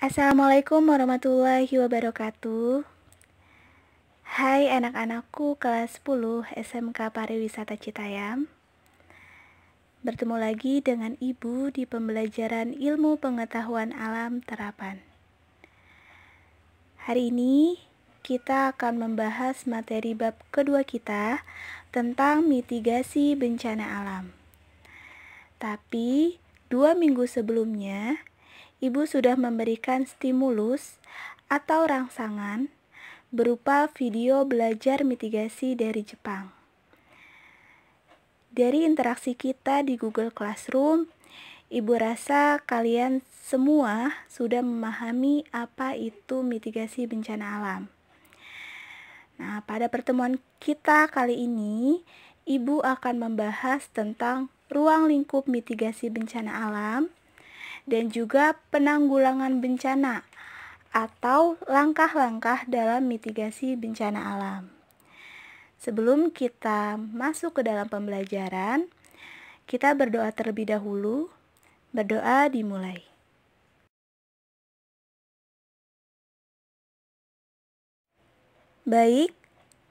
Assalamualaikum warahmatullahi wabarakatuh. Hai anak-anakku kelas 10 SMK Pariwisata Citayam. Bertemu lagi dengan Ibu di pembelajaran Ilmu Pengetahuan Alam Terapan. Hari ini kita akan membahas materi bab kedua kita tentang mitigasi bencana alam. Tapi, dua minggu sebelumnya, ibu sudah memberikan stimulus atau rangsangan berupa video belajar mitigasi dari Jepang. Dari interaksi kita di Google Classroom, ibu rasa kalian semua sudah memahami apa itu mitigasi bencana alam. Nah, pada pertemuan kita kali ini, ibu akan membahas tentang ruang lingkup mitigasi bencana alam dan juga penanggulangan bencana atau langkah-langkah dalam mitigasi bencana alam. Sebelum kita masuk ke dalam pembelajaran, kita berdoa terlebih dahulu. Berdoa dimulai. Baik,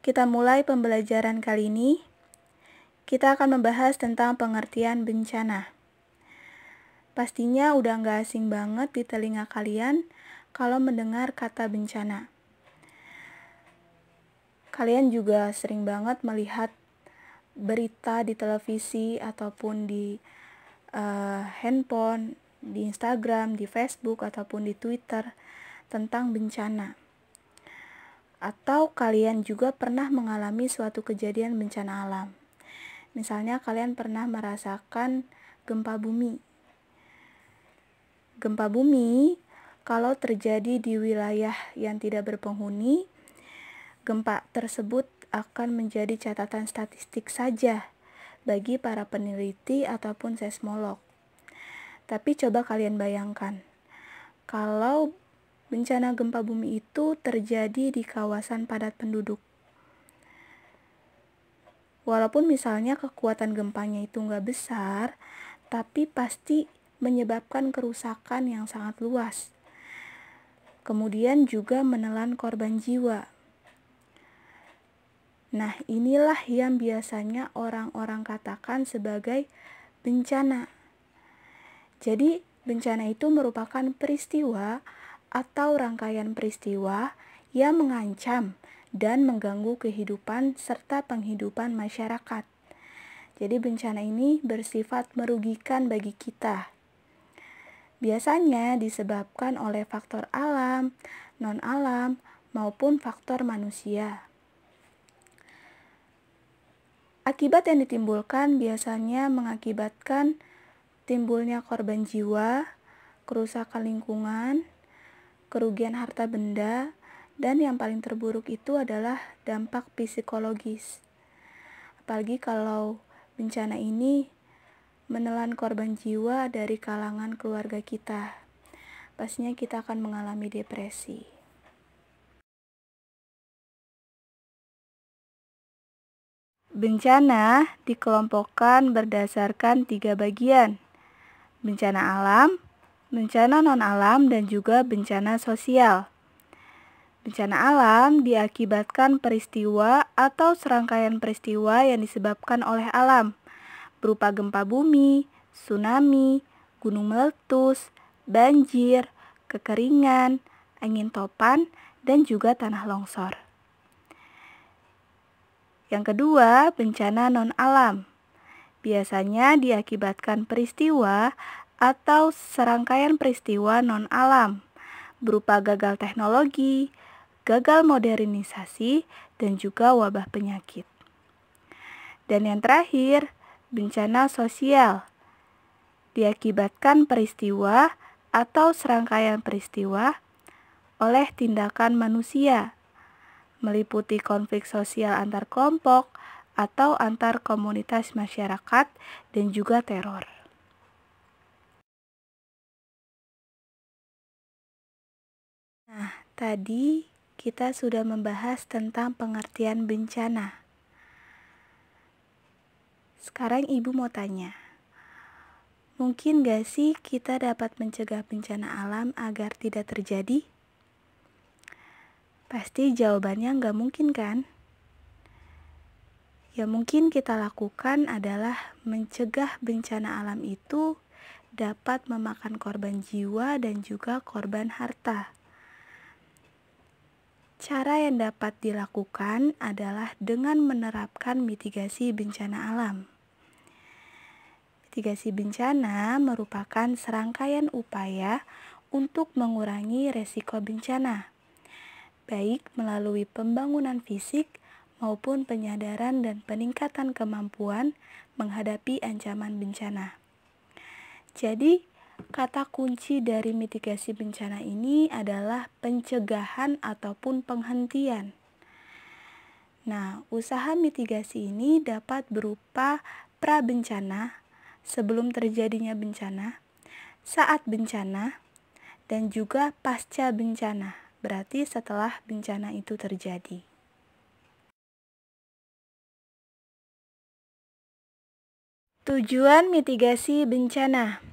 kita mulai pembelajaran kali ini. Kita akan membahas tentang pengertian bencana. Pastinya udah nggak asing banget di telinga kalian kalau mendengar kata bencana. Kalian juga sering banget melihat berita di televisi ataupun di uh, handphone, di Instagram, di Facebook ataupun di Twitter tentang bencana. Atau kalian juga pernah mengalami suatu kejadian bencana alam. Misalnya kalian pernah merasakan gempa bumi Gempa bumi kalau terjadi di wilayah yang tidak berpenghuni, gempa tersebut akan menjadi catatan statistik saja bagi para peneliti ataupun seismolog. Tapi coba kalian bayangkan, kalau bencana gempa bumi itu terjadi di kawasan padat penduduk. Walaupun misalnya kekuatan gempanya itu nggak besar, tapi pasti menyebabkan kerusakan yang sangat luas. Kemudian juga menelan korban jiwa. Nah, inilah yang biasanya orang-orang katakan sebagai bencana. Jadi, bencana itu merupakan peristiwa atau rangkaian peristiwa yang mengancam dan mengganggu kehidupan serta penghidupan masyarakat. Jadi, bencana ini bersifat merugikan bagi kita. Biasanya disebabkan oleh faktor alam, non-alam, maupun faktor manusia. Akibat yang ditimbulkan biasanya mengakibatkan timbulnya korban jiwa, kerusakan lingkungan, kerugian harta benda, dan yang paling terburuk itu adalah dampak psikologis. Apalagi kalau bencana ini menelan korban jiwa dari kalangan keluarga kita. Pastinya kita akan mengalami depresi. Bencana dikelompokkan berdasarkan tiga bagian: bencana alam, bencana non-alam, dan juga bencana sosial. Bencana alam diakibatkan peristiwa atau serangkaian peristiwa yang disebabkan oleh alam berupa gempa bumi, tsunami, gunung meletus, banjir, kekeringan, angin topan, dan juga tanah longsor. Yang kedua, bencana non-alam. Biasanya diakibatkan peristiwa atau serangkaian peristiwa non-alam berupa gagal teknologi, gagal modernisasi, dan juga wabah penyakit. Dan yang terakhir, bencana sosial diakibatkan peristiwa atau serangkaian peristiwa oleh tindakan manusia, meliputi konflik sosial antar kelompok atau antar komunitas masyarakat dan juga teror. Nah, tadi kita sudah membahas tentang pengertian bencana. Sekarang ibu mau tanya, mungkin gak sih kita dapat mencegah bencana alam agar tidak terjadi? Pasti jawabannya nggak mungkin kan? ya mungkin kita lakukan adalah mencegah bencana alam itu dapat memakan korban jiwa dan juga korban harta. Cara yang dapat dilakukan adalah dengan menerapkan mitigasi bencana alam. Mitigasi bencana merupakan serangkaian upaya untuk mengurangi resiko bencana, baik melalui pembangunan fisik maupun penyadaran dan peningkatan kemampuan menghadapi ancaman bencana. Jadi, Kata kunci dari mitigasi bencana ini adalah pencegahan ataupun penghentian. Nah, usaha mitigasi ini dapat berupa prabencana sebelum terjadinya bencana, saat bencana, dan juga pasca bencana, berarti setelah bencana itu terjadi. Tujuan mitigasi bencana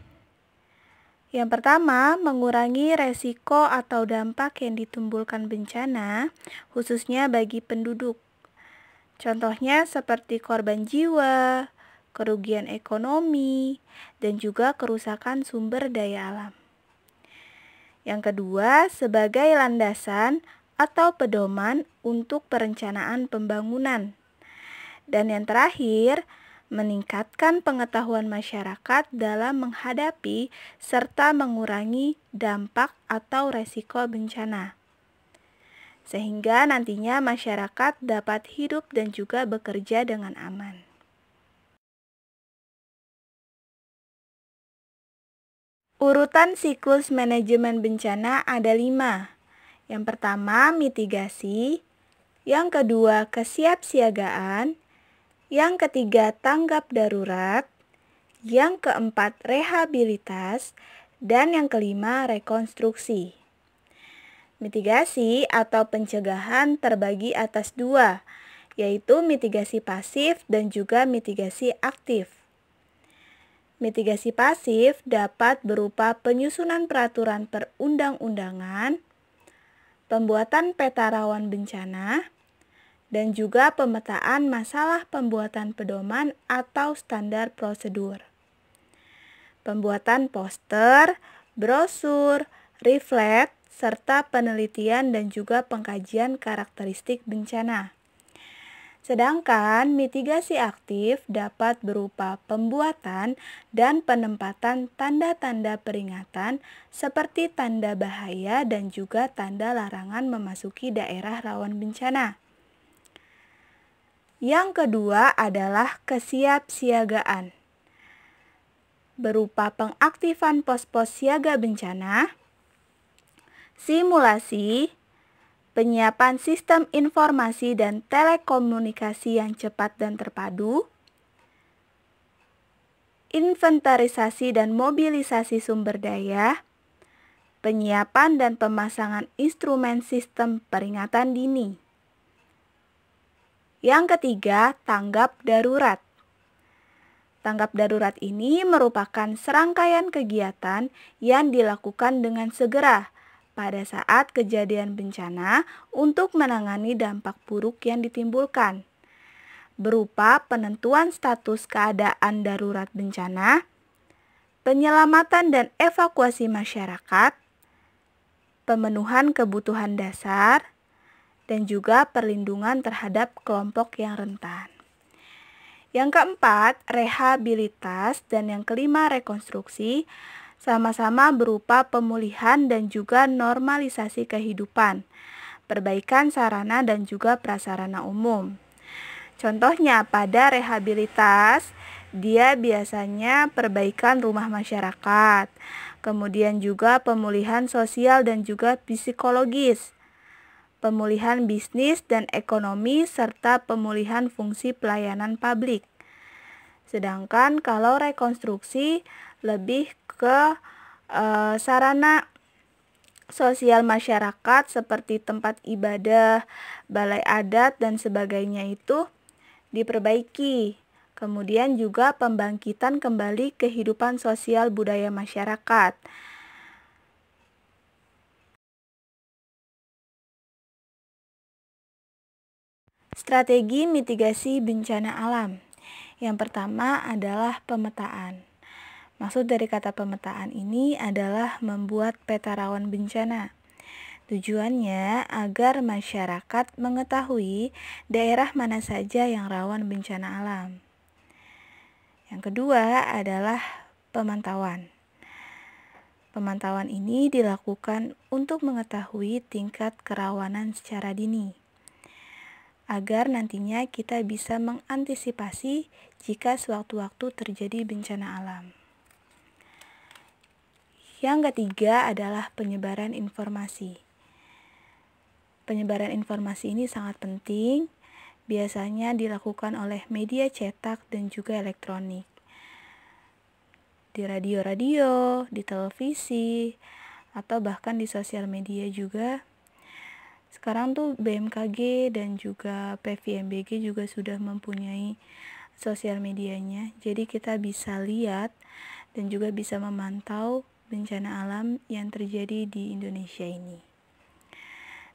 yang pertama, mengurangi resiko atau dampak yang ditimbulkan bencana, khususnya bagi penduduk. Contohnya seperti korban jiwa, kerugian ekonomi, dan juga kerusakan sumber daya alam. Yang kedua, sebagai landasan atau pedoman untuk perencanaan pembangunan. Dan yang terakhir, meningkatkan pengetahuan masyarakat dalam menghadapi serta mengurangi dampak atau resiko bencana. Sehingga nantinya masyarakat dapat hidup dan juga bekerja dengan aman. Urutan siklus manajemen bencana ada lima. Yang pertama, mitigasi. Yang kedua, kesiapsiagaan yang ketiga tanggap darurat, yang keempat rehabilitas, dan yang kelima rekonstruksi. Mitigasi atau pencegahan terbagi atas dua, yaitu mitigasi pasif dan juga mitigasi aktif. Mitigasi pasif dapat berupa penyusunan peraturan perundang-undangan, pembuatan peta rawan bencana, dan juga pemetaan masalah pembuatan pedoman atau standar prosedur. Pembuatan poster, brosur, leaflet, serta penelitian dan juga pengkajian karakteristik bencana. Sedangkan mitigasi aktif dapat berupa pembuatan dan penempatan tanda-tanda peringatan seperti tanda bahaya dan juga tanda larangan memasuki daerah rawan bencana. Yang kedua adalah kesiapsiagaan berupa pengaktifan pos-pos siaga bencana, simulasi, penyiapan sistem informasi dan telekomunikasi yang cepat dan terpadu, inventarisasi dan mobilisasi sumber daya, penyiapan dan pemasangan instrumen sistem peringatan dini. Yang ketiga, tanggap darurat. Tanggap darurat ini merupakan serangkaian kegiatan yang dilakukan dengan segera pada saat kejadian bencana untuk menangani dampak buruk yang ditimbulkan, berupa penentuan status keadaan darurat bencana, penyelamatan dan evakuasi masyarakat, pemenuhan kebutuhan dasar, dan juga perlindungan terhadap kelompok yang rentan. Yang keempat, rehabilitas dan yang kelima rekonstruksi sama-sama berupa pemulihan dan juga normalisasi kehidupan, perbaikan sarana dan juga prasarana umum. Contohnya pada rehabilitas, dia biasanya perbaikan rumah masyarakat, kemudian juga pemulihan sosial dan juga psikologis pemulihan bisnis dan ekonomi, serta pemulihan fungsi pelayanan publik. Sedangkan kalau rekonstruksi lebih ke e, sarana sosial masyarakat seperti tempat ibadah, balai adat dan sebagainya itu diperbaiki. Kemudian juga pembangkitan kembali kehidupan sosial budaya masyarakat. Strategi mitigasi bencana alam. Yang pertama adalah pemetaan. Maksud dari kata pemetaan ini adalah membuat peta rawan bencana. Tujuannya agar masyarakat mengetahui daerah mana saja yang rawan bencana alam. Yang kedua adalah pemantauan. Pemantauan ini dilakukan untuk mengetahui tingkat kerawanan secara dini agar nantinya kita bisa mengantisipasi jika sewaktu-waktu terjadi bencana alam. Yang ketiga adalah penyebaran informasi. Penyebaran informasi ini sangat penting, biasanya dilakukan oleh media cetak dan juga elektronik. Di radio-radio, di televisi, atau bahkan di sosial media juga sekarang tuh BMKG dan juga PVMBG juga sudah mempunyai sosial medianya. Jadi kita bisa lihat dan juga bisa memantau bencana alam yang terjadi di Indonesia ini.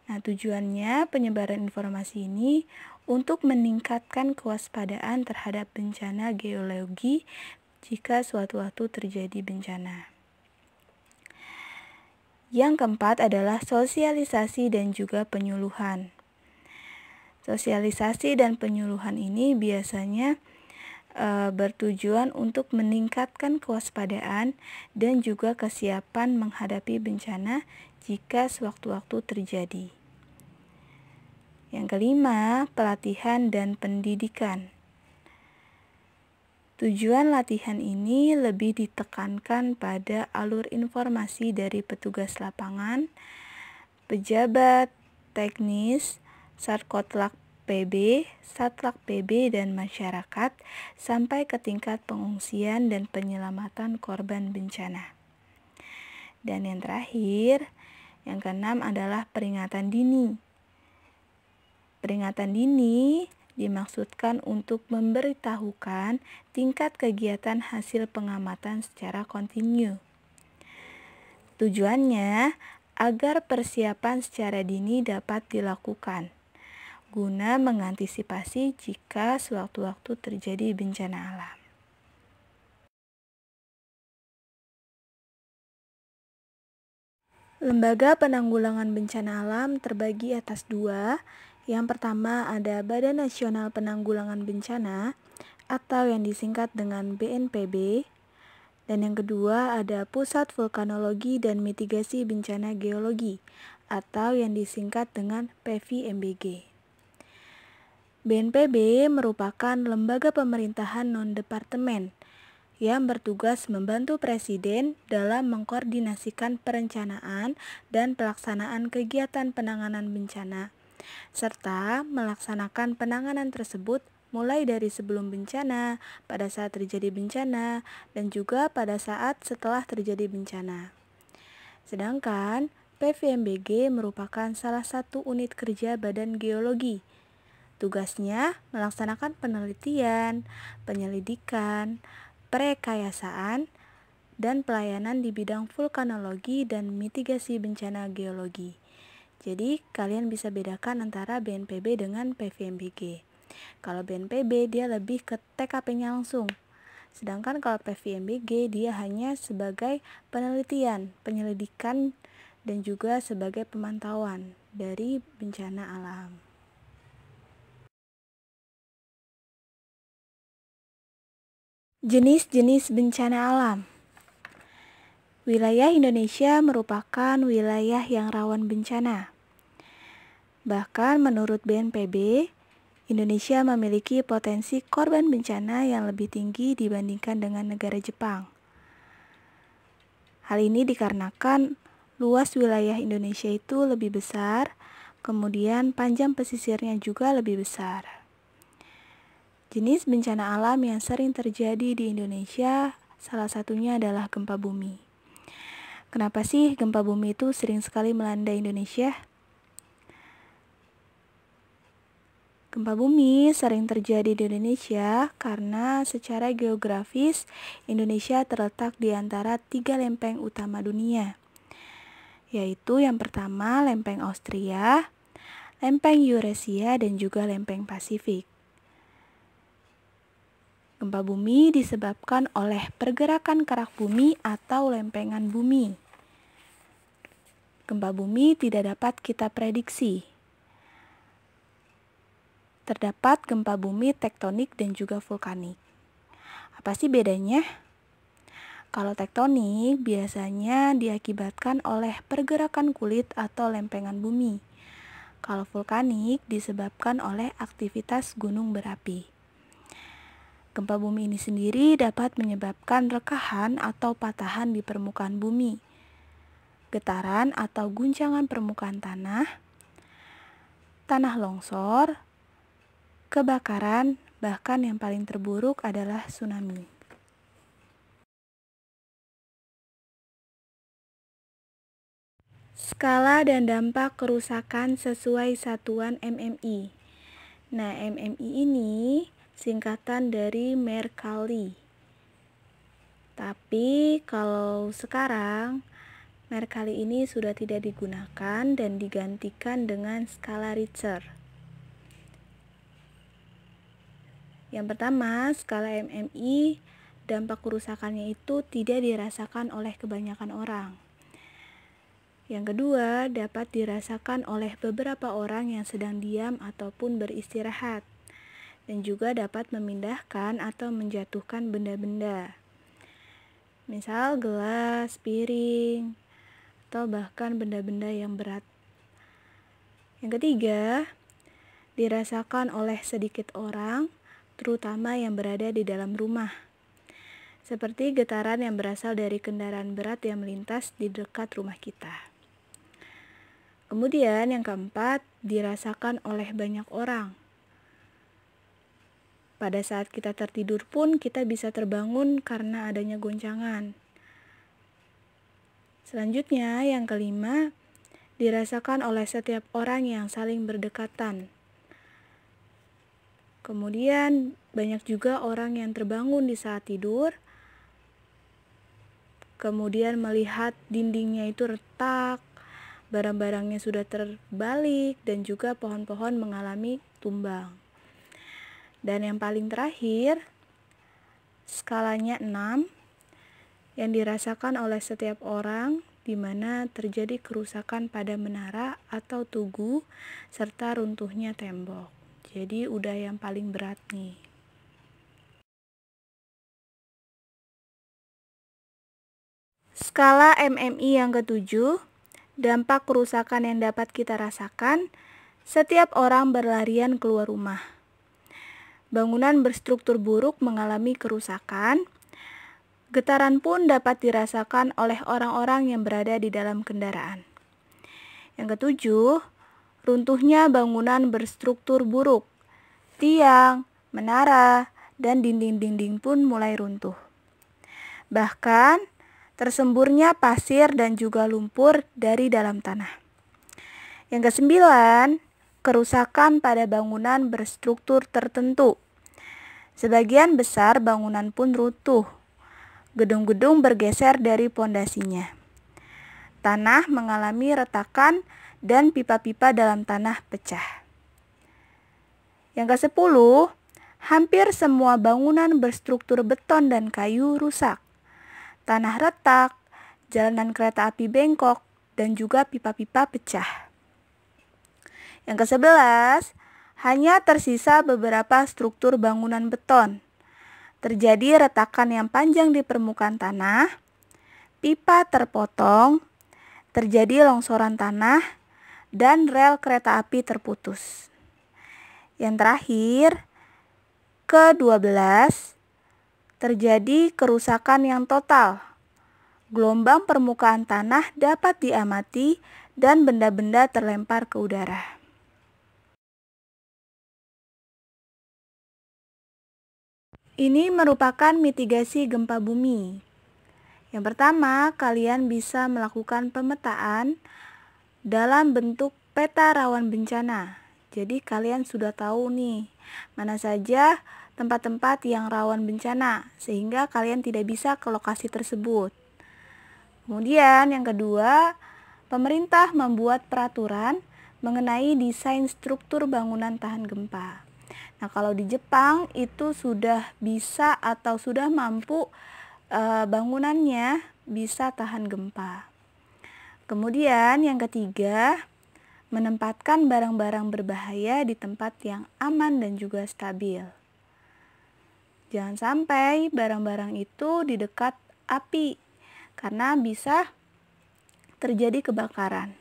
Nah, tujuannya penyebaran informasi ini untuk meningkatkan kewaspadaan terhadap bencana geologi jika suatu waktu terjadi bencana. Yang keempat adalah sosialisasi dan juga penyuluhan. Sosialisasi dan penyuluhan ini biasanya e, bertujuan untuk meningkatkan kewaspadaan dan juga kesiapan menghadapi bencana jika sewaktu-waktu terjadi. Yang kelima, pelatihan dan pendidikan. Tujuan latihan ini lebih ditekankan pada alur informasi dari petugas lapangan, pejabat, teknis, sarkotlak PB, satlak PB, dan masyarakat sampai ke tingkat pengungsian dan penyelamatan korban bencana. Dan yang terakhir, yang keenam adalah peringatan dini. Peringatan dini dimaksudkan untuk memberitahukan tingkat kegiatan hasil pengamatan secara kontinu. Tujuannya agar persiapan secara dini dapat dilakukan guna mengantisipasi jika sewaktu-waktu terjadi bencana alam. Lembaga penanggulangan bencana alam terbagi atas dua. Yang pertama ada Badan Nasional Penanggulangan Bencana atau yang disingkat dengan BNPB. Dan yang kedua ada Pusat Vulkanologi dan Mitigasi Bencana Geologi atau yang disingkat dengan PVMBG. BNPB merupakan lembaga pemerintahan non-departemen yang bertugas membantu Presiden dalam mengkoordinasikan perencanaan dan pelaksanaan kegiatan penanganan bencana serta melaksanakan penanganan tersebut mulai dari sebelum bencana, pada saat terjadi bencana, dan juga pada saat setelah terjadi bencana. Sedangkan PVMBG merupakan salah satu unit kerja Badan Geologi. Tugasnya melaksanakan penelitian, penyelidikan, perekayasaan, dan pelayanan di bidang vulkanologi dan mitigasi bencana geologi. Jadi, kalian bisa bedakan antara BNPB dengan PVMBG. Kalau BNPB dia lebih ke TKP-nya langsung. Sedangkan kalau PVMBG dia hanya sebagai penelitian, penyelidikan dan juga sebagai pemantauan dari bencana alam. Jenis-jenis bencana alam. Wilayah Indonesia merupakan wilayah yang rawan bencana. Bahkan menurut BNPB, Indonesia memiliki potensi korban bencana yang lebih tinggi dibandingkan dengan negara Jepang. Hal ini dikarenakan luas wilayah Indonesia itu lebih besar, kemudian panjang pesisirnya juga lebih besar. Jenis bencana alam yang sering terjadi di Indonesia salah satunya adalah gempa bumi. Kenapa sih gempa bumi itu sering sekali melanda Indonesia? Gempa bumi sering terjadi di Indonesia karena secara geografis Indonesia terletak di antara tiga lempeng utama dunia, yaitu yang pertama lempeng Austria, lempeng Eurasia, dan juga lempeng Pasifik. Gempa bumi disebabkan oleh pergerakan kerak bumi atau lempengan bumi. Gempa bumi tidak dapat kita prediksi, terdapat gempa bumi tektonik dan juga vulkanik. Apa sih bedanya? Kalau tektonik biasanya diakibatkan oleh pergerakan kulit atau lempengan bumi. Kalau vulkanik disebabkan oleh aktivitas gunung berapi. Gempa bumi ini sendiri dapat menyebabkan rekahan atau patahan di permukaan bumi, getaran atau guncangan permukaan tanah, tanah longsor, kebakaran, bahkan yang paling terburuk adalah tsunami. Skala dan dampak kerusakan sesuai satuan MMI. Nah, MMI ini singkatan dari Merkali. Tapi kalau sekarang Merkali ini sudah tidak digunakan dan digantikan dengan skala Richter. Yang pertama, skala MMI dampak kerusakannya itu tidak dirasakan oleh kebanyakan orang. Yang kedua, dapat dirasakan oleh beberapa orang yang sedang diam ataupun beristirahat dan juga dapat memindahkan atau menjatuhkan benda-benda. Misal gelas, piring, atau bahkan benda-benda yang berat. Yang ketiga, dirasakan oleh sedikit orang terutama yang berada di dalam rumah, seperti getaran yang berasal dari kendaraan berat yang melintas di dekat rumah kita. Kemudian, yang keempat, dirasakan oleh banyak orang. Pada saat kita tertidur pun, kita bisa terbangun karena adanya goncangan. Selanjutnya, yang kelima, dirasakan oleh setiap orang yang saling berdekatan Kemudian banyak juga orang yang terbangun di saat tidur, kemudian melihat dindingnya itu retak, barang-barangnya sudah terbalik, dan juga pohon-pohon mengalami tumbang. Dan yang paling terakhir, skalanya 6, yang dirasakan oleh setiap orang di mana terjadi kerusakan pada menara atau tugu serta runtuhnya tembok. Jadi udah yang paling berat nih. Skala MMI yang ketujuh, dampak kerusakan yang dapat kita rasakan setiap orang berlarian keluar rumah. Bangunan berstruktur buruk mengalami kerusakan. Getaran pun dapat dirasakan oleh orang-orang yang berada di dalam kendaraan. Yang ketujuh, runtuhnya bangunan berstruktur buruk. Tiang, menara, dan dinding-dinding pun mulai runtuh. Bahkan tersemburnya pasir dan juga lumpur dari dalam tanah. Yang kesembilan, kerusakan pada bangunan berstruktur tertentu. Sebagian besar bangunan pun runtuh. Gedung-gedung bergeser dari pondasinya. Tanah mengalami retakan dan pipa-pipa dalam tanah pecah. Yang ke-10, hampir semua bangunan berstruktur beton dan kayu rusak. Tanah retak, jalanan kereta api bengkok, dan juga pipa-pipa pecah. Yang ke-11, hanya tersisa beberapa struktur bangunan beton. Terjadi retakan yang panjang di permukaan tanah, pipa terpotong, terjadi longsoran tanah, dan rel kereta api terputus. Yang terakhir, ke-12 terjadi kerusakan yang total. Gelombang permukaan tanah dapat diamati dan benda-benda terlempar ke udara. Ini merupakan mitigasi gempa bumi. Yang pertama, kalian bisa melakukan pemetaan dalam bentuk peta rawan bencana. Jadi kalian sudah tahu nih mana saja tempat-tempat yang rawan bencana sehingga kalian tidak bisa ke lokasi tersebut. Kemudian yang kedua, pemerintah membuat peraturan mengenai desain struktur bangunan tahan gempa. Nah, kalau di Jepang itu sudah bisa atau sudah mampu e, bangunannya bisa tahan gempa. Kemudian yang ketiga, menempatkan barang-barang berbahaya di tempat yang aman dan juga stabil. Jangan sampai barang-barang itu di dekat api karena bisa terjadi kebakaran.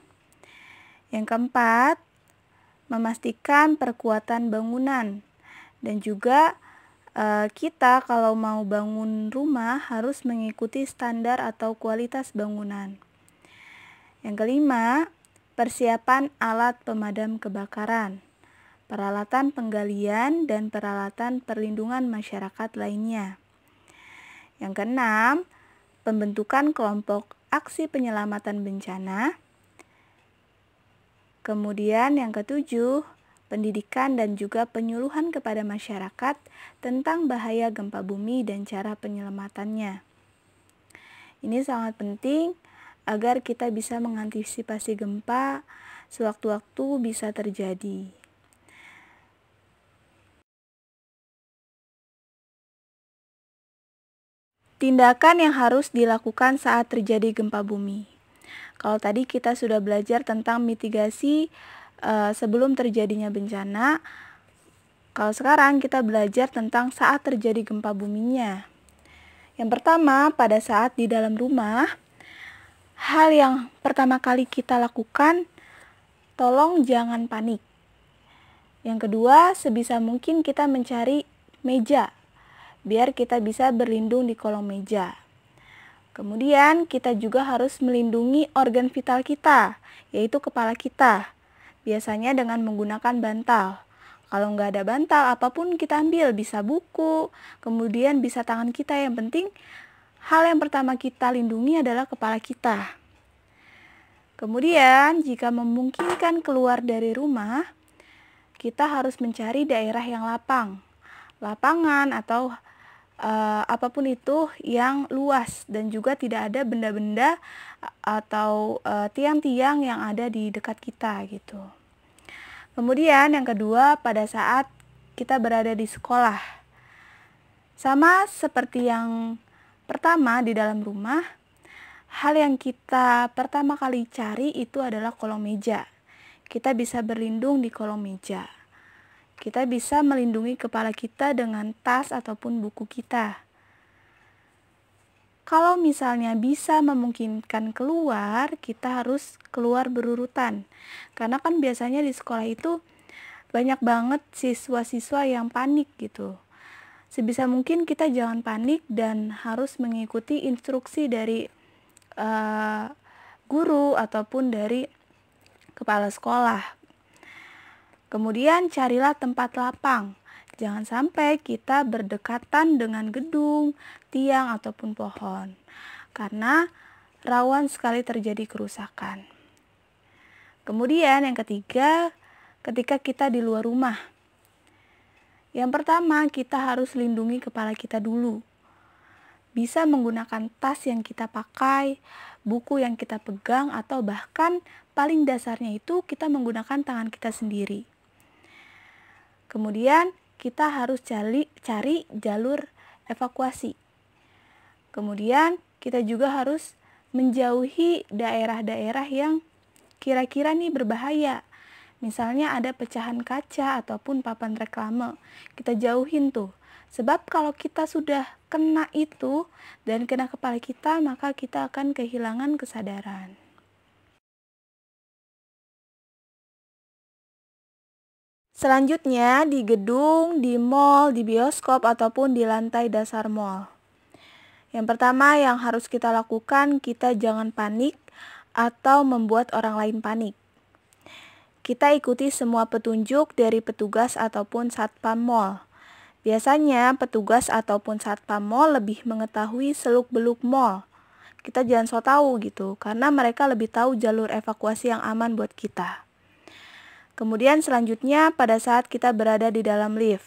Yang keempat, memastikan perkuatan bangunan dan juga eh, kita kalau mau bangun rumah harus mengikuti standar atau kualitas bangunan. Yang kelima, persiapan alat pemadam kebakaran, peralatan penggalian, dan peralatan perlindungan masyarakat lainnya. Yang keenam, pembentukan kelompok aksi penyelamatan bencana. Kemudian yang ketujuh, pendidikan dan juga penyuluhan kepada masyarakat tentang bahaya gempa bumi dan cara penyelamatannya. Ini sangat penting agar kita bisa mengantisipasi gempa sewaktu-waktu bisa terjadi. Tindakan yang harus dilakukan saat terjadi gempa bumi. Kalau tadi kita sudah belajar tentang mitigasi e, sebelum terjadinya bencana, kalau sekarang kita belajar tentang saat terjadi gempa buminya. Yang pertama, pada saat di dalam rumah, hal yang pertama kali kita lakukan, tolong jangan panik. Yang kedua, sebisa mungkin kita mencari meja, biar kita bisa berlindung di kolong meja. Kemudian, kita juga harus melindungi organ vital kita, yaitu kepala kita, biasanya dengan menggunakan bantal. Kalau nggak ada bantal, apapun kita ambil, bisa buku, kemudian bisa tangan kita. Yang penting, hal yang pertama kita lindungi adalah kepala kita. Kemudian, jika memungkinkan keluar dari rumah, kita harus mencari daerah yang lapang, lapangan, atau e, apapun itu yang luas dan juga tidak ada benda-benda eh, atau eh, tiang-tiang e, yang ada di dekat kita gitu. Kemudian yang kedua pada saat kita berada di sekolah. Sama seperti yang Pertama, di dalam rumah, hal yang kita pertama kali cari itu adalah kolong meja. Kita bisa berlindung di kolong meja. Kita bisa melindungi kepala kita dengan tas ataupun buku kita. Kalau misalnya bisa memungkinkan keluar, kita harus keluar berurutan. Karena kan biasanya di sekolah itu banyak banget siswa-siswa yang panik gitu sebisa mungkin kita jangan panik dan harus mengikuti instruksi dari uh, guru ataupun dari kepala sekolah. Kemudian carilah tempat lapang. Jangan sampai kita berdekatan dengan gedung, tiang ataupun pohon. Karena rawan sekali terjadi kerusakan. Kemudian yang ketiga, ketika kita di luar rumah. Yang pertama, kita harus lindungi kepala kita dulu. Bisa menggunakan tas yang kita pakai, buku yang kita pegang, atau bahkan paling dasarnya itu kita menggunakan tangan kita sendiri. Kemudian, kita harus cari, cari jalur evakuasi. Kemudian, kita juga harus menjauhi daerah-daerah yang kira-kira nih berbahaya Misalnya ada pecahan kaca ataupun papan reklame. Kita jauhin tuh. Sebab kalau kita sudah kena itu dan kena kepala kita, maka kita akan kehilangan kesadaran. Selanjutnya di gedung, di mall, di bioskop ataupun di lantai dasar mall. Yang pertama yang harus kita lakukan, kita jangan panik atau membuat orang lain panik kita ikuti semua petunjuk dari petugas ataupun satpam mall. Biasanya petugas ataupun satpam mall lebih mengetahui seluk-beluk mall. Kita jangan so tahu gitu, karena mereka lebih tahu jalur evakuasi yang aman buat kita. Kemudian selanjutnya pada saat kita berada di dalam lift.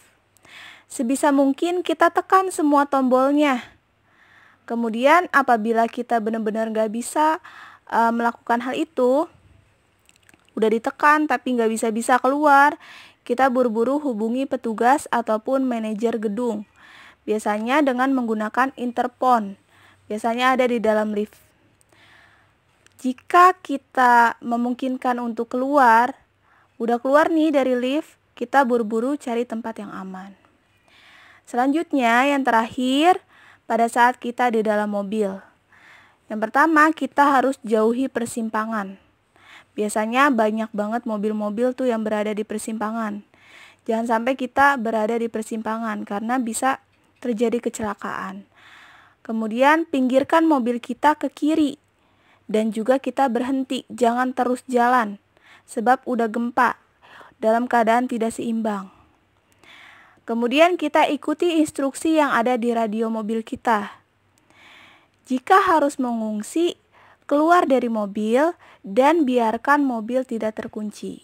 Sebisa mungkin kita tekan semua tombolnya. Kemudian apabila kita benar-benar nggak bisa e, melakukan hal itu, udah ditekan tapi nggak bisa-bisa keluar, kita buru-buru hubungi petugas ataupun manajer gedung. Biasanya dengan menggunakan interpon. Biasanya ada di dalam lift. Jika kita memungkinkan untuk keluar, udah keluar nih dari lift, kita buru-buru cari tempat yang aman. Selanjutnya, yang terakhir, pada saat kita di dalam mobil. Yang pertama, kita harus jauhi persimpangan. Biasanya banyak banget mobil-mobil tuh yang berada di persimpangan. Jangan sampai kita berada di persimpangan karena bisa terjadi kecelakaan. Kemudian pinggirkan mobil kita ke kiri dan juga kita berhenti, jangan terus jalan sebab udah gempa dalam keadaan tidak seimbang. Kemudian kita ikuti instruksi yang ada di radio mobil kita. Jika harus mengungsi, keluar dari mobil dan biarkan mobil tidak terkunci.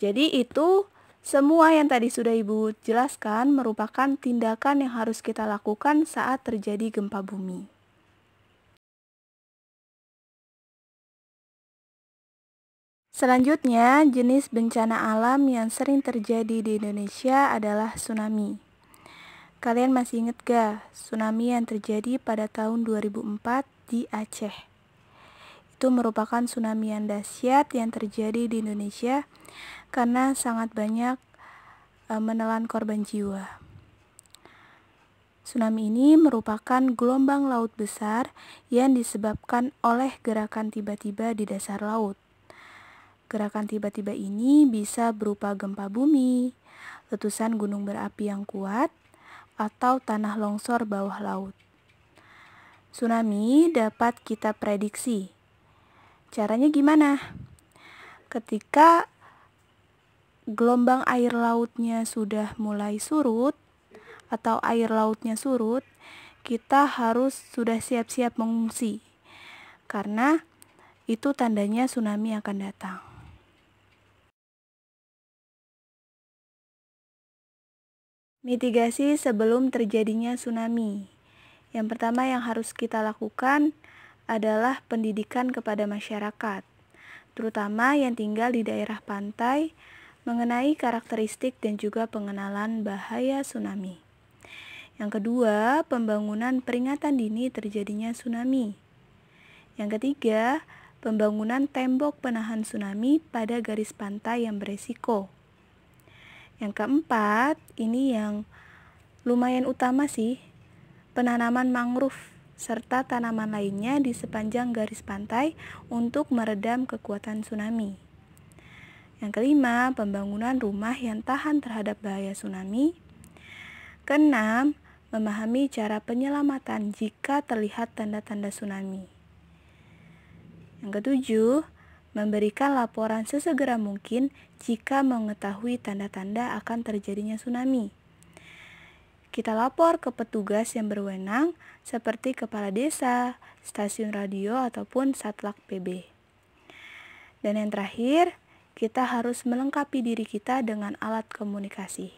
Jadi itu semua yang tadi sudah Ibu jelaskan merupakan tindakan yang harus kita lakukan saat terjadi gempa bumi. Selanjutnya, jenis bencana alam yang sering terjadi di Indonesia adalah tsunami. Kalian masih ingat gak tsunami yang terjadi pada tahun 2004 di Aceh. Itu merupakan tsunami yang dahsyat yang terjadi di Indonesia karena sangat banyak e, menelan korban jiwa. Tsunami ini merupakan gelombang laut besar yang disebabkan oleh gerakan tiba-tiba di dasar laut. Gerakan tiba-tiba ini bisa berupa gempa bumi, letusan gunung berapi yang kuat, atau tanah longsor bawah laut. Tsunami dapat kita prediksi. Caranya gimana? Ketika gelombang air lautnya sudah mulai surut atau air lautnya surut, kita harus sudah siap-siap mengungsi. Karena itu tandanya tsunami akan datang. Mitigasi sebelum terjadinya tsunami. Yang pertama yang harus kita lakukan adalah pendidikan kepada masyarakat, terutama yang tinggal di daerah pantai, mengenai karakteristik dan juga pengenalan bahaya tsunami. Yang kedua, pembangunan peringatan dini terjadinya tsunami. Yang ketiga, pembangunan tembok penahan tsunami pada garis pantai yang beresiko. Yang keempat, ini yang lumayan utama sih, penanaman mangrove, serta tanaman lainnya di sepanjang garis pantai untuk meredam kekuatan tsunami. Yang kelima, pembangunan rumah yang tahan terhadap bahaya tsunami. Keenam, memahami cara penyelamatan jika terlihat tanda-tanda tsunami. Yang ketujuh, memberikan laporan sesegera mungkin jika mengetahui tanda-tanda akan terjadinya tsunami. Kita lapor ke petugas yang berwenang seperti kepala desa, stasiun radio, ataupun satlak PB. Dan yang terakhir, kita harus melengkapi diri kita dengan alat komunikasi.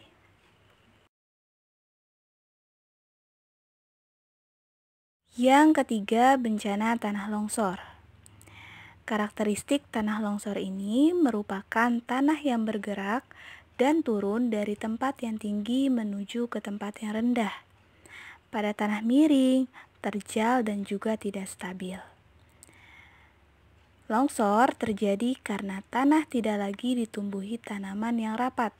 Yang ketiga, bencana tanah longsor. Karakteristik tanah longsor ini merupakan tanah yang bergerak dan turun dari tempat yang tinggi menuju ke tempat yang rendah. Pada tanah miring, terjal, dan juga tidak stabil. Longsor terjadi karena tanah tidak lagi ditumbuhi tanaman yang rapat,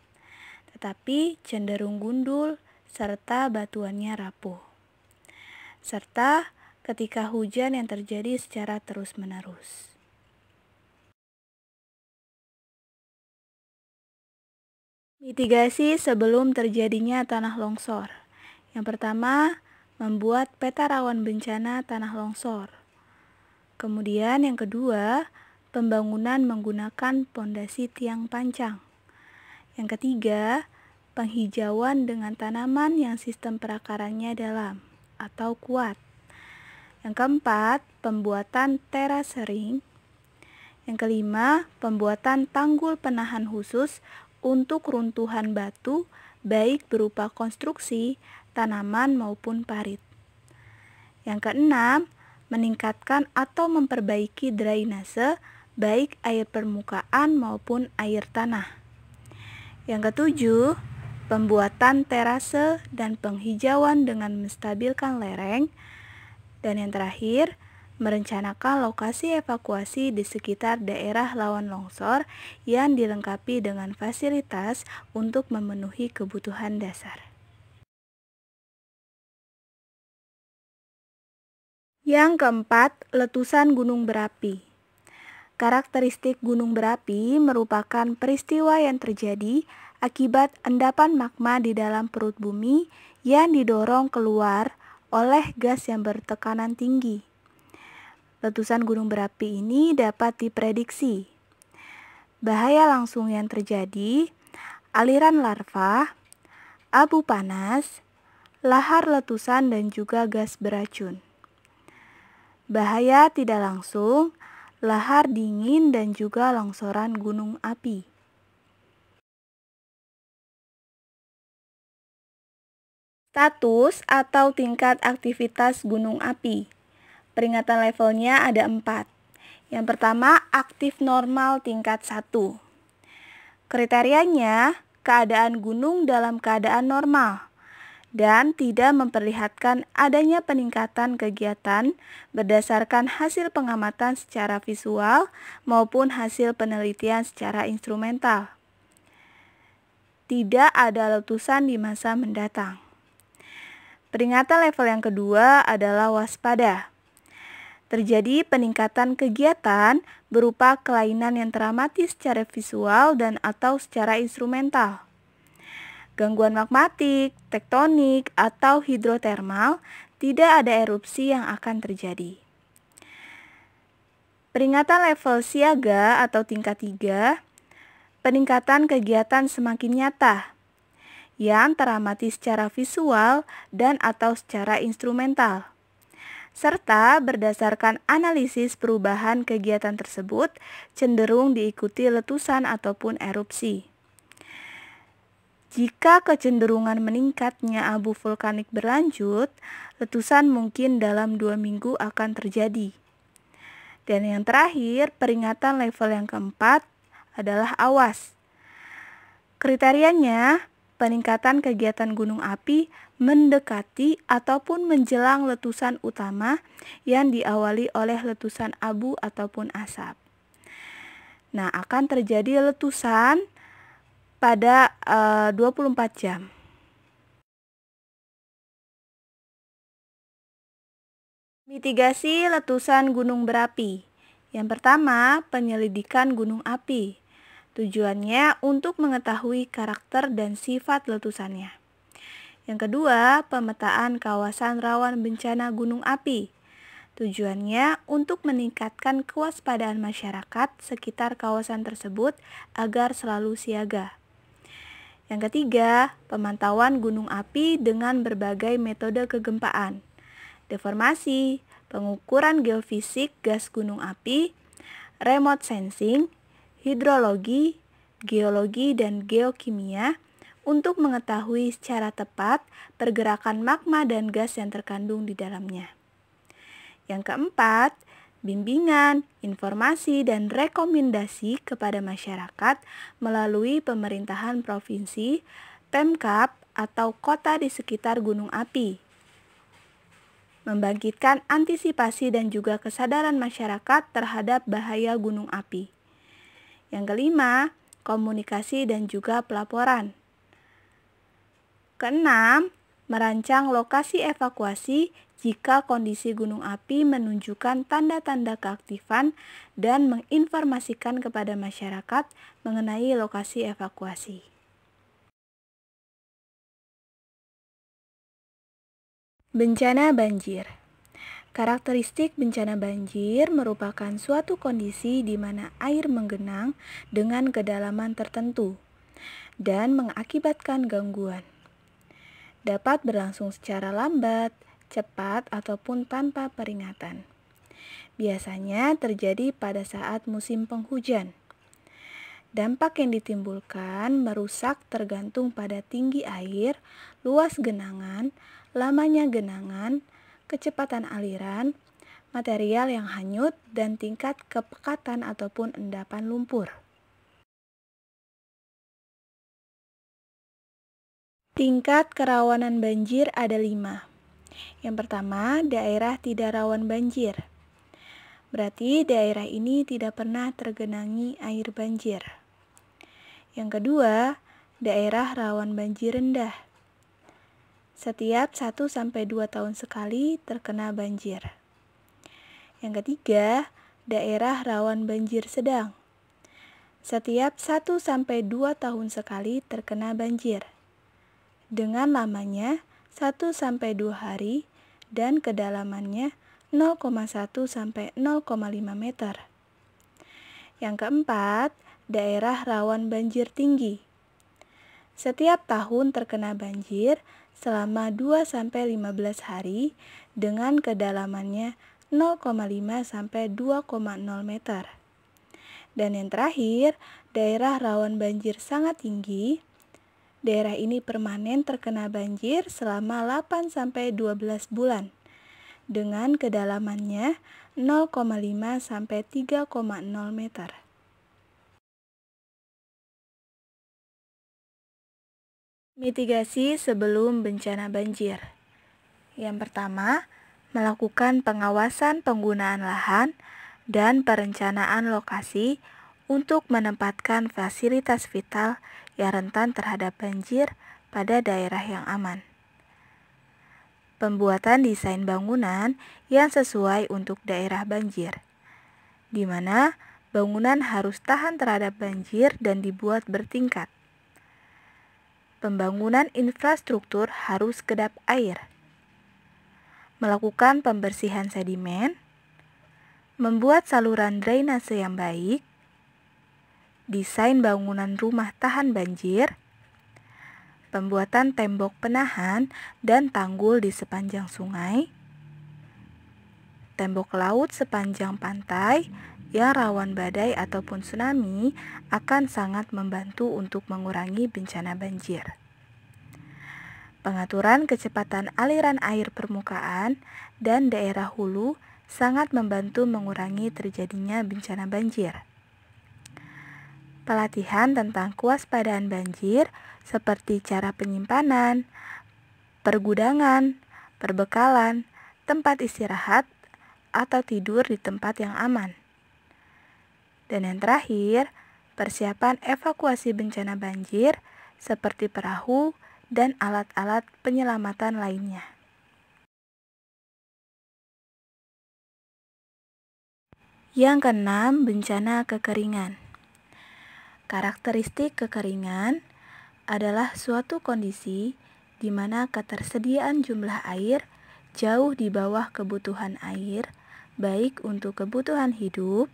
tetapi cenderung gundul serta batuannya rapuh. Serta ketika hujan yang terjadi secara terus-menerus. Mitigasi sebelum terjadinya tanah longsor. Yang pertama, membuat peta rawan bencana tanah longsor. Kemudian yang kedua, pembangunan menggunakan pondasi tiang pancang. Yang ketiga, penghijauan dengan tanaman yang sistem perakarannya dalam atau kuat. Yang keempat, pembuatan teras sering. Yang kelima, pembuatan tanggul penahan khusus untuk runtuhan batu baik berupa konstruksi, tanaman maupun parit. Yang keenam, meningkatkan atau memperbaiki drainase baik air permukaan maupun air tanah. Yang ketujuh, pembuatan terase dan penghijauan dengan menstabilkan lereng. Dan yang terakhir, merencanakan lokasi evakuasi di sekitar daerah lawan longsor yang dilengkapi dengan fasilitas untuk memenuhi kebutuhan dasar. Yang keempat, letusan gunung berapi. Karakteristik gunung berapi merupakan peristiwa yang terjadi akibat endapan magma di dalam perut bumi yang didorong keluar oleh gas yang bertekanan tinggi letusan gunung berapi ini dapat diprediksi. Bahaya langsung yang terjadi, aliran larva, abu panas, lahar letusan dan juga gas beracun. Bahaya tidak langsung, lahar dingin dan juga longsoran gunung api. Status atau tingkat aktivitas gunung api. Peringatan levelnya ada empat. Yang pertama, aktif normal tingkat 1. Kriterianya, keadaan gunung dalam keadaan normal dan tidak memperlihatkan adanya peningkatan kegiatan berdasarkan hasil pengamatan secara visual maupun hasil penelitian secara instrumental. Tidak ada letusan di masa mendatang. Peringatan level yang kedua adalah waspada terjadi peningkatan kegiatan berupa kelainan yang teramati secara visual dan atau secara instrumental. Gangguan magmatik, tektonik, atau hidrotermal tidak ada erupsi yang akan terjadi. Peringatan level siaga atau tingkat 3, peningkatan kegiatan semakin nyata yang teramati secara visual dan atau secara instrumental serta berdasarkan analisis perubahan kegiatan tersebut cenderung diikuti letusan ataupun erupsi. Jika kecenderungan meningkatnya abu vulkanik berlanjut, letusan mungkin dalam dua minggu akan terjadi. Dan yang terakhir, peringatan level yang keempat adalah awas. Kriterianya, peningkatan kegiatan gunung api mendekati ataupun menjelang letusan utama yang diawali oleh letusan abu ataupun asap. Nah, akan terjadi letusan pada eh, uh, 24 jam. Mitigasi letusan gunung berapi. Yang pertama, penyelidikan gunung api. Tujuannya untuk mengetahui karakter dan sifat letusannya. Yang kedua, pemetaan kawasan rawan bencana gunung api. Tujuannya untuk meningkatkan kewaspadaan masyarakat sekitar kawasan tersebut agar selalu siaga. Yang ketiga, pemantauan gunung api dengan berbagai metode kegempaan, deformasi, pengukuran geofisik gas gunung api, remote sensing, hidrologi, geologi, dan geokimia untuk mengetahui secara tepat pergerakan magma dan gas yang terkandung di dalamnya. Yang keempat, bimbingan, informasi, dan rekomendasi kepada masyarakat melalui pemerintahan provinsi, Pemkap, atau kota di sekitar gunung api. Membangkitkan antisipasi dan juga kesadaran masyarakat terhadap bahaya gunung api. Yang kelima, komunikasi dan juga pelaporan. Keenam, merancang lokasi evakuasi jika kondisi gunung api menunjukkan tanda-tanda keaktifan dan menginformasikan kepada masyarakat mengenai lokasi evakuasi. Bencana banjir Karakteristik bencana banjir merupakan suatu kondisi di mana air menggenang dengan kedalaman tertentu dan mengakibatkan gangguan. Dapat berlangsung secara lambat, cepat, ataupun tanpa peringatan. Biasanya terjadi pada saat musim penghujan. Dampak yang ditimbulkan merusak tergantung pada tinggi air, luas genangan, lamanya genangan, kecepatan aliran, material yang hanyut, dan tingkat kepekatan ataupun endapan lumpur. Tingkat kerawanan banjir ada lima. Yang pertama, daerah tidak rawan banjir. Berarti daerah ini tidak pernah tergenangi air banjir. Yang kedua, daerah rawan banjir rendah setiap 1-2 tahun sekali terkena banjir. Yang ketiga, daerah rawan banjir sedang. Setiap 1-2 tahun sekali terkena banjir. Dengan lamanya 1-2 hari dan kedalamannya 0,1-0,5 sampai meter. Yang keempat, daerah rawan banjir tinggi. Setiap tahun terkena banjir selama 2-15 hari dengan kedalamannya 0,5-2,0 meter. Dan yang terakhir, daerah rawan banjir sangat tinggi. Daerah ini permanen terkena banjir selama 8-12 bulan dengan kedalamannya 0,5-3,0 meter. Mitigasi sebelum bencana banjir. Yang pertama, melakukan pengawasan penggunaan lahan dan perencanaan lokasi untuk menempatkan fasilitas vital yang rentan terhadap banjir pada daerah yang aman. Pembuatan desain bangunan yang sesuai untuk daerah banjir, di mana bangunan harus tahan terhadap banjir dan dibuat bertingkat pembangunan infrastruktur harus kedap air, melakukan pembersihan sedimen, membuat saluran drainase yang baik, desain bangunan rumah tahan banjir, pembuatan tembok penahan dan tanggul di sepanjang sungai, tembok laut sepanjang pantai, ya rawan badai ataupun tsunami akan sangat membantu untuk mengurangi bencana banjir. Pengaturan kecepatan aliran air permukaan dan daerah hulu sangat membantu mengurangi terjadinya bencana banjir. Pelatihan tentang kewaspadaan banjir seperti cara penyimpanan, pergudangan, perbekalan, tempat istirahat, atau tidur di tempat yang aman. Dan yang terakhir, persiapan evakuasi bencana banjir seperti perahu dan alat-alat penyelamatan lainnya. Yang keenam, bencana kekeringan. Karakteristik kekeringan adalah suatu kondisi di mana ketersediaan jumlah air jauh di bawah kebutuhan air, baik untuk kebutuhan hidup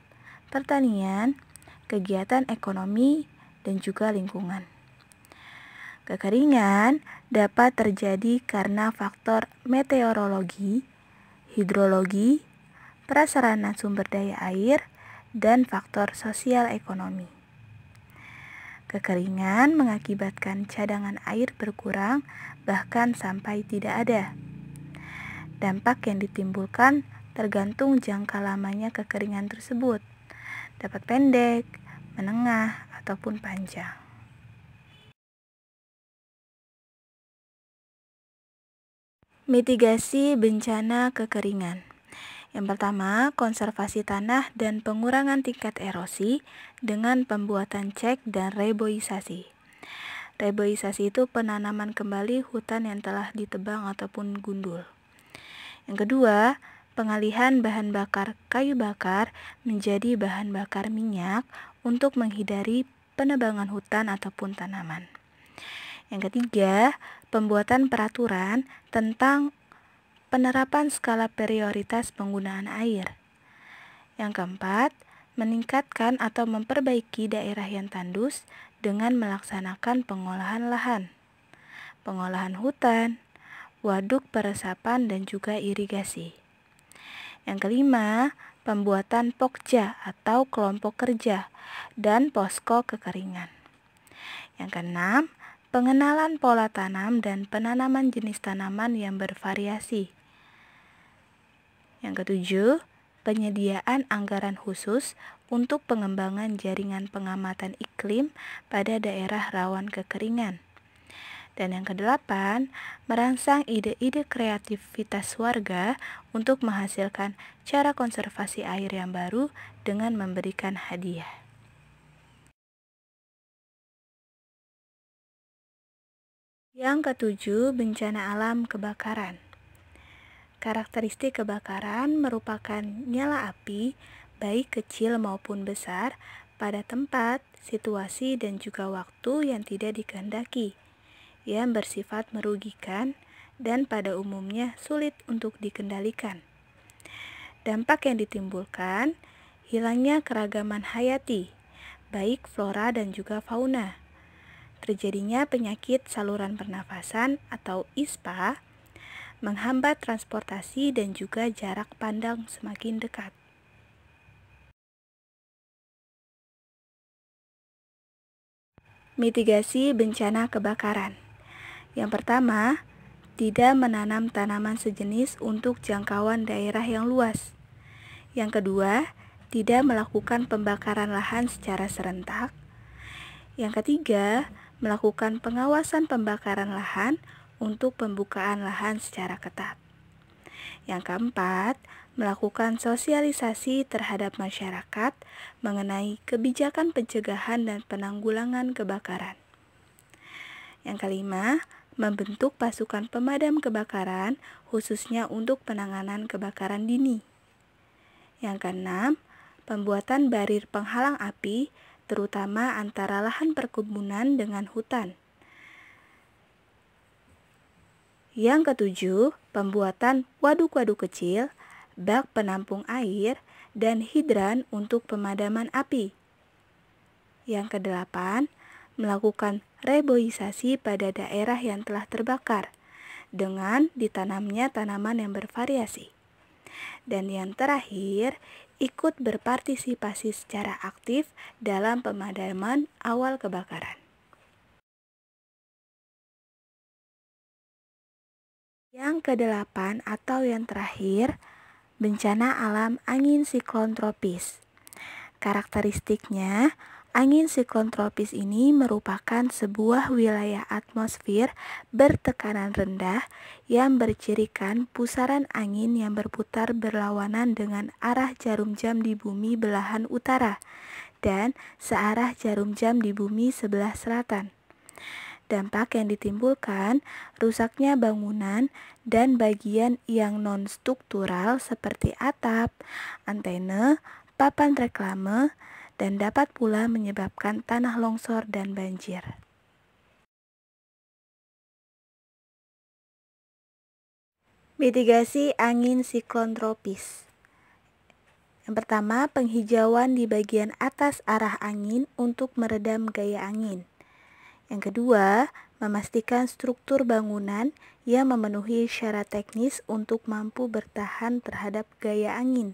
pertanian, kegiatan ekonomi, dan juga lingkungan. Kekeringan dapat terjadi karena faktor meteorologi, hidrologi, prasarana sumber daya air, dan faktor sosial ekonomi. Kekeringan mengakibatkan cadangan air berkurang, bahkan sampai tidak ada. Dampak yang ditimbulkan tergantung jangka lamanya kekeringan tersebut dapat pendek, menengah, ataupun panjang. Mitigasi bencana kekeringan. Yang pertama, konservasi tanah dan pengurangan tingkat erosi dengan pembuatan cek dan reboisasi. Reboisasi itu penanaman kembali hutan yang telah ditebang ataupun gundul. Yang kedua, pengalihan bahan bakar kayu bakar menjadi bahan bakar minyak untuk menghindari penebangan hutan ataupun tanaman. Yang ketiga, pembuatan peraturan tentang penerapan skala prioritas penggunaan air. Yang keempat, meningkatkan atau memperbaiki daerah yang tandus dengan melaksanakan pengolahan lahan, pengolahan hutan, waduk peresapan, dan juga irigasi. Yang kelima, pembuatan pokja atau kelompok kerja dan posko kekeringan. Yang keenam, pengenalan pola tanam dan penanaman jenis tanaman yang bervariasi. Yang ketujuh, penyediaan anggaran khusus untuk pengembangan jaringan pengamatan iklim pada daerah rawan kekeringan. Dan yang kedelapan, merangsang ide-ide kreativitas warga untuk menghasilkan cara konservasi air yang baru dengan memberikan hadiah. Yang ketujuh, bencana alam kebakaran. Karakteristik kebakaran merupakan nyala api, baik kecil maupun besar, pada tempat, situasi, dan juga waktu yang tidak dikehendaki yang bersifat merugikan dan pada umumnya sulit untuk dikendalikan. Dampak yang ditimbulkan hilangnya keragaman hayati, baik flora dan juga fauna. Terjadinya penyakit saluran pernafasan atau ISPA menghambat transportasi dan juga jarak pandang semakin dekat. Mitigasi bencana kebakaran yang pertama, tidak menanam tanaman sejenis untuk jangkauan daerah yang luas. Yang kedua, tidak melakukan pembakaran lahan secara serentak. Yang ketiga, melakukan pengawasan pembakaran lahan untuk pembukaan lahan secara ketat. Yang keempat, melakukan sosialisasi terhadap masyarakat mengenai kebijakan pencegahan dan penanggulangan kebakaran. Yang kelima, membentuk pasukan pemadam kebakaran khususnya untuk penanganan kebakaran dini. Yang keenam, pembuatan barir penghalang api terutama antara lahan perkebunan dengan hutan. Yang ketujuh, pembuatan waduk-waduk kecil, bak penampung air, dan hidran untuk pemadaman api. Yang kedelapan, melakukan reboisasi pada daerah yang telah terbakar dengan ditanamnya tanaman yang bervariasi. Dan yang terakhir, ikut berpartisipasi secara aktif dalam pemadaman awal kebakaran. Yang kedelapan atau yang terakhir, bencana alam angin siklon tropis. Karakteristiknya, Angin siklon tropis ini merupakan sebuah wilayah atmosfer bertekanan rendah yang bercirikan pusaran angin yang berputar berlawanan dengan arah jarum jam di bumi belahan utara dan searah jarum jam di bumi sebelah selatan. Dampak yang ditimbulkan rusaknya bangunan dan bagian yang non-struktural seperti atap, antena, papan reklame, dan dapat pula menyebabkan tanah longsor dan banjir. Mitigasi angin siklon tropis. Yang pertama, penghijauan di bagian atas arah angin untuk meredam gaya angin. Yang kedua, memastikan struktur bangunan yang memenuhi syarat teknis untuk mampu bertahan terhadap gaya angin.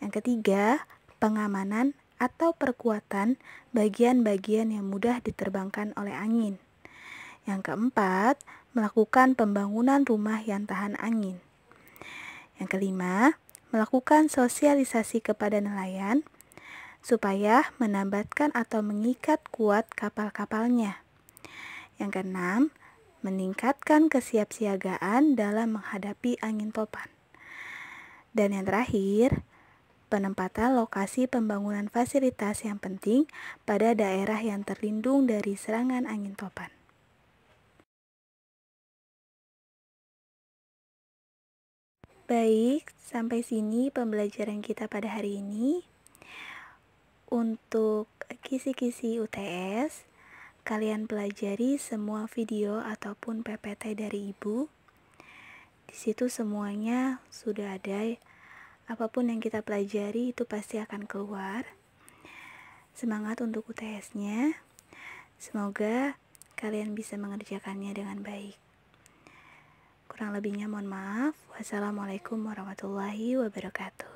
Yang ketiga, pengamanan atau perkuatan bagian-bagian yang mudah diterbangkan oleh angin. Yang keempat, melakukan pembangunan rumah yang tahan angin. Yang kelima, melakukan sosialisasi kepada nelayan supaya menambatkan atau mengikat kuat kapal-kapalnya. Yang keenam, meningkatkan kesiapsiagaan dalam menghadapi angin topan. Dan yang terakhir, penempatan lokasi pembangunan fasilitas yang penting pada daerah yang terlindung dari serangan angin topan. Baik, sampai sini pembelajaran kita pada hari ini. Untuk kisi-kisi UTS, kalian pelajari semua video ataupun PPT dari ibu. Di situ semuanya sudah ada apapun yang kita pelajari itu pasti akan keluar. Semangat untuk UTS-nya. Semoga kalian bisa mengerjakannya dengan baik. Kurang lebihnya mohon maaf. Wassalamualaikum warahmatullahi wabarakatuh.